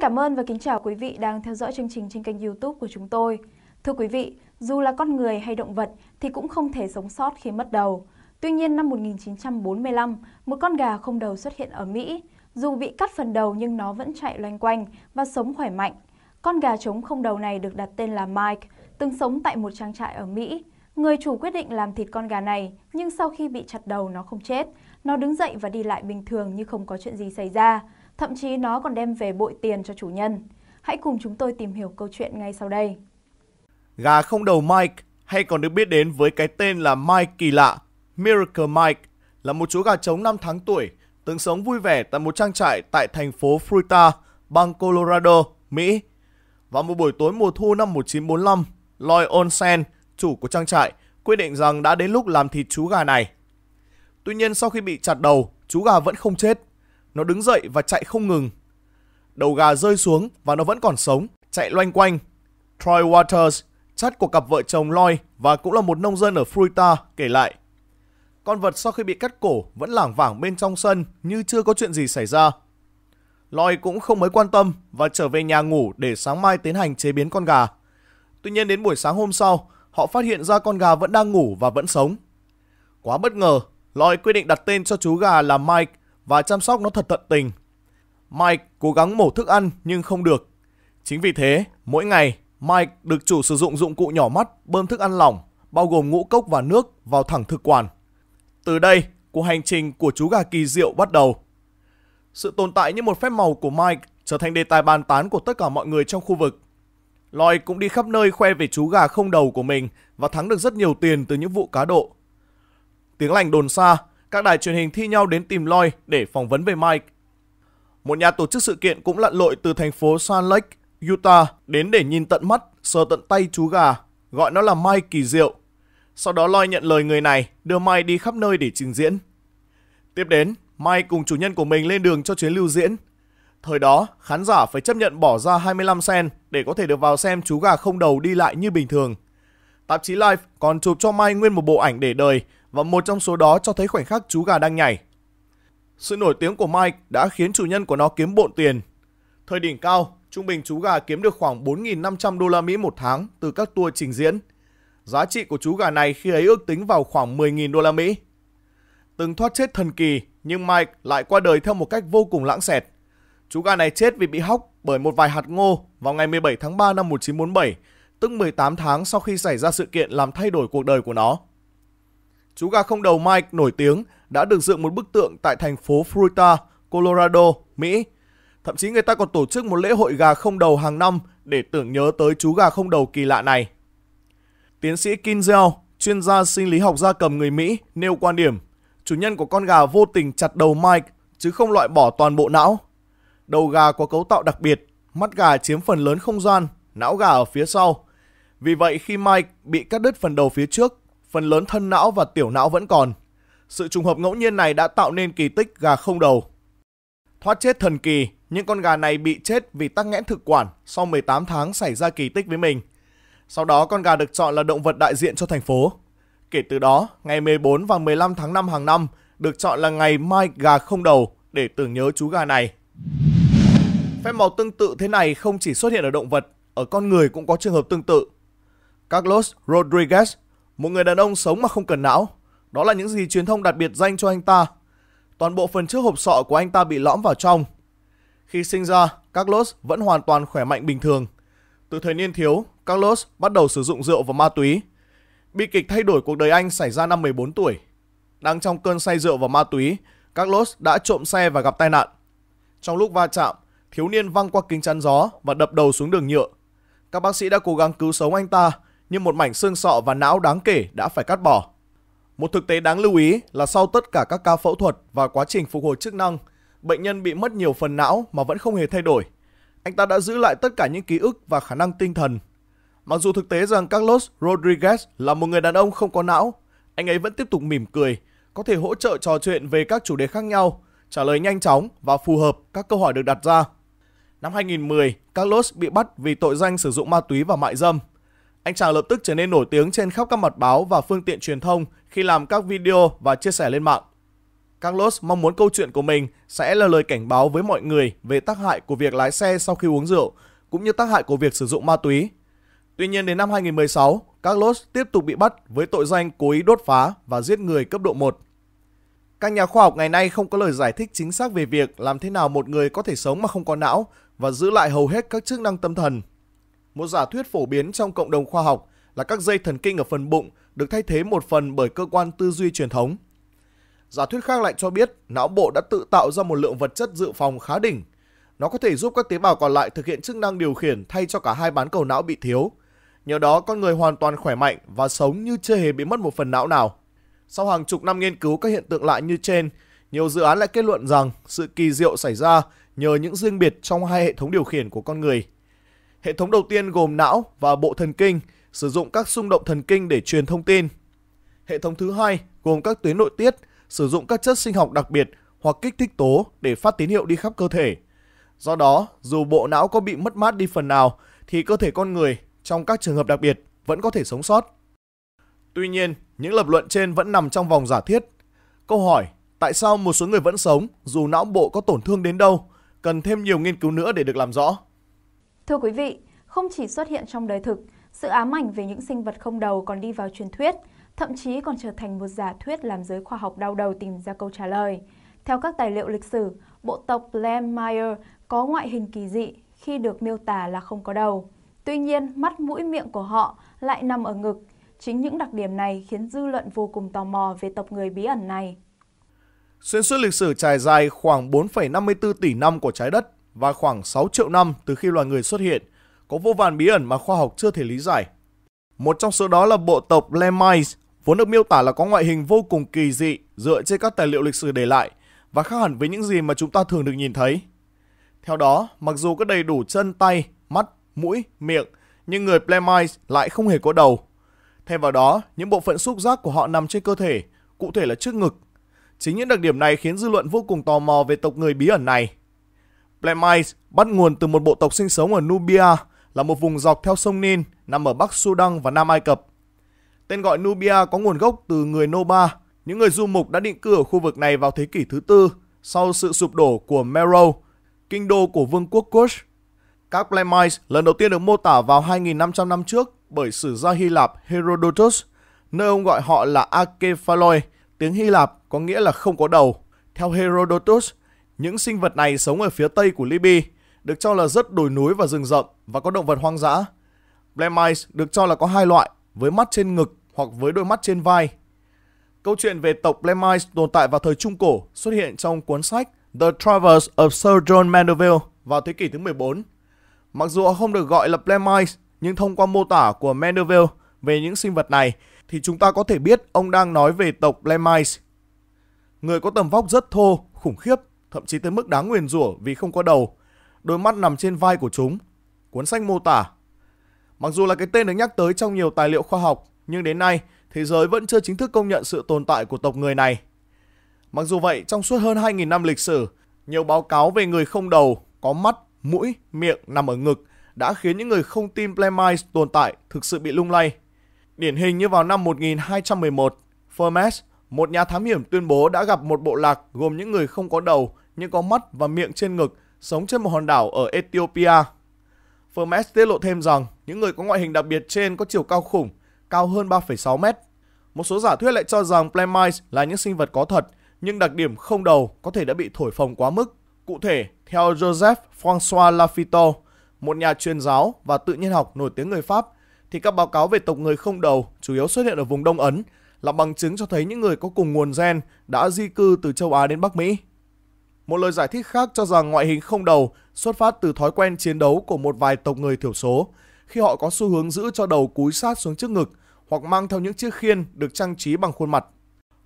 cảm ơn và kính chào quý vị đang theo dõi chương trình trên kênh youtube của chúng tôi. Thưa quý vị, dù là con người hay động vật thì cũng không thể sống sót khi mất đầu. Tuy nhiên năm 1945, một con gà không đầu xuất hiện ở Mỹ. Dù bị cắt phần đầu nhưng nó vẫn chạy loanh quanh và sống khỏe mạnh. Con gà trống không đầu này được đặt tên là Mike, từng sống tại một trang trại ở Mỹ. Người chủ quyết định làm thịt con gà này, nhưng sau khi bị chặt đầu nó không chết. Nó đứng dậy và đi lại bình thường như không có chuyện gì xảy ra thậm chí nó còn đem về bội tiền cho chủ nhân. Hãy cùng chúng tôi tìm hiểu câu chuyện ngay sau đây. Gà không đầu Mike, hay còn được biết đến với cái tên là Mike kỳ lạ, Miracle Mike, là một chú gà trống 5 tháng tuổi, từng sống vui vẻ tại một trang trại tại thành phố Fruita, bang Colorado, Mỹ. Vào một buổi tối mùa thu năm 1945, Lloyd Olsen, chủ của trang trại, quyết định rằng đã đến lúc làm thịt chú gà này. Tuy nhiên sau khi bị chặt đầu, chú gà vẫn không chết. Nó đứng dậy và chạy không ngừng. Đầu gà rơi xuống và nó vẫn còn sống, chạy loanh quanh. Troy Waters, chắt của cặp vợ chồng Lloyd và cũng là một nông dân ở Fruita kể lại. Con vật sau khi bị cắt cổ vẫn lảng vảng bên trong sân như chưa có chuyện gì xảy ra. Lloyd cũng không mấy quan tâm và trở về nhà ngủ để sáng mai tiến hành chế biến con gà. Tuy nhiên đến buổi sáng hôm sau, họ phát hiện ra con gà vẫn đang ngủ và vẫn sống. Quá bất ngờ, Lloyd quyết định đặt tên cho chú gà là Mike và chăm sóc nó thật tận tình. Mike cố gắng mổ thức ăn nhưng không được. Chính vì thế, mỗi ngày Mike được chủ sử dụng dụng cụ nhỏ mắt bơm thức ăn lỏng, bao gồm ngũ cốc và nước vào thẳng thực quản. Từ đây, cuộc hành trình của chú gà kỳ diệu bắt đầu. Sự tồn tại như một phép màu của Mike trở thành đề tài bàn tán của tất cả mọi người trong khu vực. Lloyd cũng đi khắp nơi khoe về chú gà không đầu của mình và thắng được rất nhiều tiền từ những vụ cá độ. Tiếng lành đồn xa, các đài truyền hình thi nhau đến tìm Lloyd để phỏng vấn về Mike. Một nhà tổ chức sự kiện cũng lặn lội từ thành phố Salt Lake, Utah đến để nhìn tận mắt, sờ tận tay chú gà, gọi nó là Mike Kỳ Diệu. Sau đó Lloyd nhận lời người này, đưa Mike đi khắp nơi để trình diễn. Tiếp đến, Mike cùng chủ nhân của mình lên đường cho chuyến lưu diễn. Thời đó, khán giả phải chấp nhận bỏ ra 25 cent để có thể được vào xem chú gà không đầu đi lại như bình thường. Tạp chí Life còn chụp cho Mike nguyên một bộ ảnh để đời và một trong số đó cho thấy khoảnh khắc chú gà đang nhảy. Sự nổi tiếng của Mike đã khiến chủ nhân của nó kiếm bộn tiền. Thời đỉnh cao, trung bình chú gà kiếm được khoảng 4.500 đô la Mỹ một tháng từ các tour trình diễn. Giá trị của chú gà này khi ấy ước tính vào khoảng 10.000 đô la Mỹ. Từng thoát chết thần kỳ, nhưng Mike lại qua đời theo một cách vô cùng lãng xẹt. Chú gà này chết vì bị hóc bởi một vài hạt ngô vào ngày 17 tháng 3 năm 1947, tức 18 tháng sau khi xảy ra sự kiện làm thay đổi cuộc đời của nó. Chú gà không đầu Mike nổi tiếng đã được dựng một bức tượng tại thành phố Fruita, Colorado, Mỹ. Thậm chí người ta còn tổ chức một lễ hội gà không đầu hàng năm để tưởng nhớ tới chú gà không đầu kỳ lạ này. Tiến sĩ Kinzel, chuyên gia sinh lý học gia cầm người Mỹ, nêu quan điểm chủ nhân của con gà vô tình chặt đầu Mike chứ không loại bỏ toàn bộ não. Đầu gà có cấu tạo đặc biệt, mắt gà chiếm phần lớn không gian, não gà ở phía sau. Vì vậy khi Mike bị cắt đứt phần đầu phía trước, phần lớn thân não và tiểu não vẫn còn. Sự trùng hợp ngẫu nhiên này đã tạo nên kỳ tích gà không đầu. Thoát chết thần kỳ, những con gà này bị chết vì tắc nghẽn thực quản sau 18 tháng xảy ra kỳ tích với mình. Sau đó con gà được chọn là động vật đại diện cho thành phố. Kể từ đó, ngày 14 và 15 tháng 5 hàng năm được chọn là ngày Mai Gà Không Đầu để tưởng nhớ chú gà này. Phép màu tương tự thế này không chỉ xuất hiện ở động vật, ở con người cũng có trường hợp tương tự. Carlos Rodriguez một người đàn ông sống mà không cần não, đó là những gì truyền thông đặt biệt danh cho anh ta. Toàn bộ phần trước hộp sọ của anh ta bị lõm vào trong. Khi sinh ra, Carlos vẫn hoàn toàn khỏe mạnh bình thường. Từ thời niên thiếu, Carlos bắt đầu sử dụng rượu và ma túy. Bi kịch thay đổi cuộc đời anh xảy ra năm 14 tuổi. Đang trong cơn say rượu và ma túy, Carlos đã trộm xe và gặp tai nạn. Trong lúc va chạm, thiếu niên văng qua kính chắn gió và đập đầu xuống đường nhựa. Các bác sĩ đã cố gắng cứu sống anh ta, nhưng một mảnh xương sọ và não đáng kể đã phải cắt bỏ. Một thực tế đáng lưu ý là sau tất cả các ca phẫu thuật và quá trình phục hồi chức năng, bệnh nhân bị mất nhiều phần não mà vẫn không hề thay đổi. Anh ta đã giữ lại tất cả những ký ức và khả năng tinh thần. Mặc dù thực tế rằng Carlos Rodriguez là một người đàn ông không có não, anh ấy vẫn tiếp tục mỉm cười, có thể hỗ trợ trò chuyện về các chủ đề khác nhau, trả lời nhanh chóng và phù hợp các câu hỏi được đặt ra. Năm 2010, Carlos bị bắt vì tội danh sử dụng ma túy và mại dâm. Anh chàng lập tức trở nên nổi tiếng trên khắp các mặt báo và phương tiện truyền thông khi làm các video và chia sẻ lên mạng. Carlos mong muốn câu chuyện của mình sẽ là lời cảnh báo với mọi người về tác hại của việc lái xe sau khi uống rượu, cũng như tác hại của việc sử dụng ma túy. Tuy nhiên đến năm 2016, Carlos tiếp tục bị bắt với tội danh cố ý đốt phá và giết người cấp độ 1. Các nhà khoa học ngày nay không có lời giải thích chính xác về việc làm thế nào một người có thể sống mà không có não và giữ lại hầu hết các chức năng tâm thần một giả thuyết phổ biến trong cộng đồng khoa học là các dây thần kinh ở phần bụng được thay thế một phần bởi cơ quan tư duy truyền thống. Giả thuyết khác lại cho biết não bộ đã tự tạo ra một lượng vật chất dự phòng khá đỉnh. Nó có thể giúp các tế bào còn lại thực hiện chức năng điều khiển thay cho cả hai bán cầu não bị thiếu. Nhờ đó con người hoàn toàn khỏe mạnh và sống như chưa hề bị mất một phần não nào. Sau hàng chục năm nghiên cứu các hiện tượng lại như trên, nhiều dự án lại kết luận rằng sự kỳ diệu xảy ra nhờ những riêng biệt trong hai hệ thống điều khiển của con người Hệ thống đầu tiên gồm não và bộ thần kinh, sử dụng các xung động thần kinh để truyền thông tin. Hệ thống thứ hai gồm các tuyến nội tiết, sử dụng các chất sinh học đặc biệt hoặc kích thích tố để phát tín hiệu đi khắp cơ thể. Do đó, dù bộ não có bị mất mát đi phần nào thì cơ thể con người trong các trường hợp đặc biệt vẫn có thể sống sót. Tuy nhiên, những lập luận trên vẫn nằm trong vòng giả thiết. Câu hỏi tại sao một số người vẫn sống dù não bộ có tổn thương đến đâu cần thêm nhiều nghiên cứu nữa để được làm rõ. Thưa quý vị, không chỉ xuất hiện trong đời thực, sự ám ảnh về những sinh vật không đầu còn đi vào truyền thuyết, thậm chí còn trở thành một giả thuyết làm giới khoa học đau đầu tìm ra câu trả lời. Theo các tài liệu lịch sử, bộ tộc lemmyer có ngoại hình kỳ dị khi được miêu tả là không có đầu. Tuy nhiên, mắt mũi miệng của họ lại nằm ở ngực. Chính những đặc điểm này khiến dư luận vô cùng tò mò về tộc người bí ẩn này. Xuyên suốt lịch sử trải dài khoảng 4,54 tỷ năm của trái đất, và khoảng 6 triệu năm từ khi loài người xuất hiện, có vô vàn bí ẩn mà khoa học chưa thể lý giải. Một trong số đó là bộ tộc Lemmings, vốn được miêu tả là có ngoại hình vô cùng kỳ dị dựa trên các tài liệu lịch sử để lại và khác hẳn với những gì mà chúng ta thường được nhìn thấy. Theo đó, mặc dù có đầy đủ chân, tay, mắt, mũi, miệng, nhưng người Plemites lại không hề có đầu. Thay vào đó, những bộ phận xúc giác của họ nằm trên cơ thể, cụ thể là trước ngực. Chính những đặc điểm này khiến dư luận vô cùng tò mò về tộc người bí ẩn này. Plemites bắt nguồn từ một bộ tộc sinh sống ở Nubia, là một vùng dọc theo sông Nin nằm ở Bắc Sudan và Nam Ai Cập. Tên gọi Nubia có nguồn gốc từ người Noba, những người du mục đã định cư ở khu vực này vào thế kỷ thứ tư sau sự sụp đổ của Mero, kinh đô của vương quốc Kush. Các Plemites lần đầu tiên được mô tả vào 2.500 năm trước bởi sử gia Hy Lạp Herodotus, nơi ông gọi họ là Akephaloi, tiếng Hy Lạp có nghĩa là không có đầu. Theo Herodotus, những sinh vật này sống ở phía tây của Libya, được cho là rất đồi núi và rừng rậm và có động vật hoang dã. Black được cho là có hai loại, với mắt trên ngực hoặc với đôi mắt trên vai. Câu chuyện về tộc Black tồn tại vào thời Trung Cổ xuất hiện trong cuốn sách The Travels of Sir John Mandeville vào thế kỷ thứ 14. Mặc dù không được gọi là Black nhưng thông qua mô tả của Mandeville về những sinh vật này thì chúng ta có thể biết ông đang nói về tộc Black Người có tầm vóc rất thô, khủng khiếp thậm chí tới mức đáng nguyền rủa vì không có đầu, đôi mắt nằm trên vai của chúng. Cuốn sách mô tả. Mặc dù là cái tên được nhắc tới trong nhiều tài liệu khoa học, nhưng đến nay, thế giới vẫn chưa chính thức công nhận sự tồn tại của tộc người này. Mặc dù vậy, trong suốt hơn 2.000 năm lịch sử, nhiều báo cáo về người không đầu, có mắt, mũi, miệng nằm ở ngực đã khiến những người không tin Plemites tồn tại thực sự bị lung lay. Điển hình như vào năm 1211, Fermes, một nhà thám hiểm tuyên bố đã gặp một bộ lạc gồm những người không có đầu nhưng có mắt và miệng trên ngực sống trên một hòn đảo ở Ethiopia. Vermes tiết lộ thêm rằng những người có ngoại hình đặc biệt trên có chiều cao khủng, cao hơn 3,6 mét. Một số giả thuyết lại cho rằng Plemites là những sinh vật có thật, nhưng đặc điểm không đầu có thể đã bị thổi phồng quá mức. Cụ thể, theo Joseph François Lafito, một nhà truyền giáo và tự nhiên học nổi tiếng người Pháp, thì các báo cáo về tộc người không đầu chủ yếu xuất hiện ở vùng Đông Ấn là bằng chứng cho thấy những người có cùng nguồn gen đã di cư từ châu Á đến Bắc Mỹ. Một lời giải thích khác cho rằng ngoại hình không đầu xuất phát từ thói quen chiến đấu của một vài tộc người thiểu số, khi họ có xu hướng giữ cho đầu cúi sát xuống trước ngực hoặc mang theo những chiếc khiên được trang trí bằng khuôn mặt.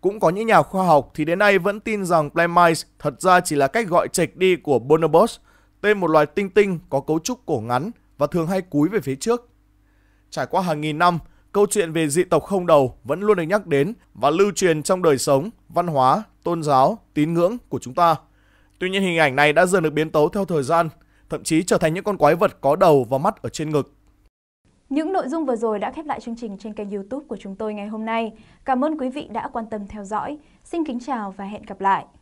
Cũng có những nhà khoa học thì đến nay vẫn tin rằng Plemice thật ra chỉ là cách gọi trạch đi của Bonobos, tên một loài tinh tinh có cấu trúc cổ ngắn và thường hay cúi về phía trước. Trải qua hàng nghìn năm, câu chuyện về dị tộc không đầu vẫn luôn được nhắc đến và lưu truyền trong đời sống, văn hóa, tôn giáo, tín ngưỡng của chúng ta. Tuy nhiên hình ảnh này đã dần được biến tấu theo thời gian, thậm chí trở thành những con quái vật có đầu và mắt ở trên ngực. Những nội dung vừa rồi đã khép lại chương trình trên kênh youtube của chúng tôi ngày hôm nay. Cảm ơn quý vị đã quan tâm theo dõi. Xin kính chào và hẹn gặp lại.